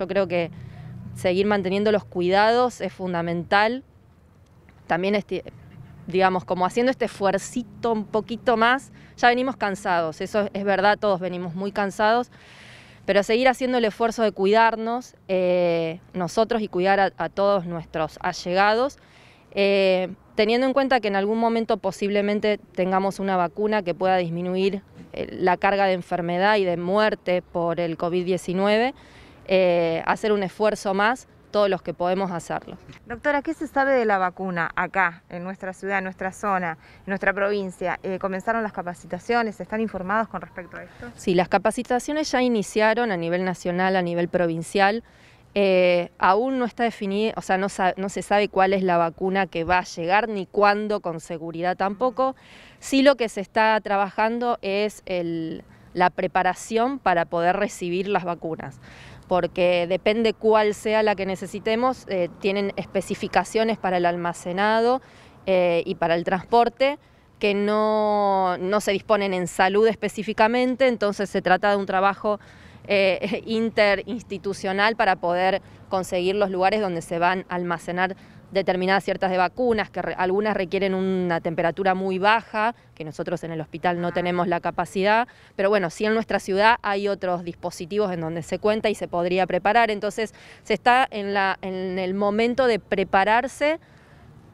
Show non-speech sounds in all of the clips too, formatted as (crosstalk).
Yo creo que seguir manteniendo los cuidados es fundamental. También, digamos, como haciendo este esfuercito un poquito más, ya venimos cansados, eso es verdad, todos venimos muy cansados, pero seguir haciendo el esfuerzo de cuidarnos eh, nosotros y cuidar a, todos nuestros allegados. Eh, teniendo en cuenta que en algún momento posiblemente tengamos una vacuna que pueda disminuir eh, la carga de enfermedad y de muerte por el COVID-19, eh, hacer un esfuerzo más todos los que podemos hacerlo. Doctora, ¿qué se sabe de la vacuna acá, en nuestra ciudad, en nuestra zona, en nuestra provincia? Eh, ¿Comenzaron las capacitaciones? ¿Están informados con respecto a esto? Sí, las capacitaciones ya iniciaron a nivel nacional, a nivel provincial. Eh, aún no está definida, o sea, no, no, se sabe cuál es la vacuna que va a llegar ni cuándo con seguridad tampoco. Sí lo que se está trabajando es el la preparación para poder recibir las vacunas porque depende cuál sea la que necesitemos, eh, tienen especificaciones para el almacenado eh, y para el transporte que no, se disponen en salud específicamente, entonces se trata de un trabajo eh, (laughs) interinstitucional para poder conseguir los lugares donde se van a almacenar determinadas ciertas de vacunas, que algunas requieren una temperatura muy baja, que nosotros en el hospital no tenemos la capacidad, pero bueno, si en nuestra ciudad hay otros dispositivos en donde se cuenta y se podría preparar, entonces se está en, la, en el momento de prepararse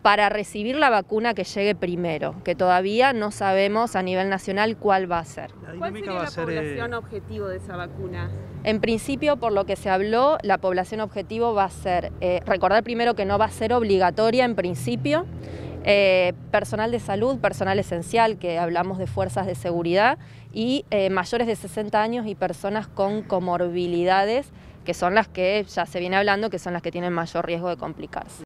para recibir la vacuna que llegue primero, que todavía no sabemos a nivel nacional cuál va a ser. ¿Cuál sería la eh, población objetivo de esa vacuna? En principio, por lo que se habló, la población objetivo va a ser, eh, recordar primero que no va a ser obligatoria en principio, eh, personal de salud, personal esencial, que hablamos de fuerzas de seguridad, y mayores de 60 años y personas con comorbilidades, que son las que ya se viene hablando, que son las que tienen mayor riesgo de complicarse.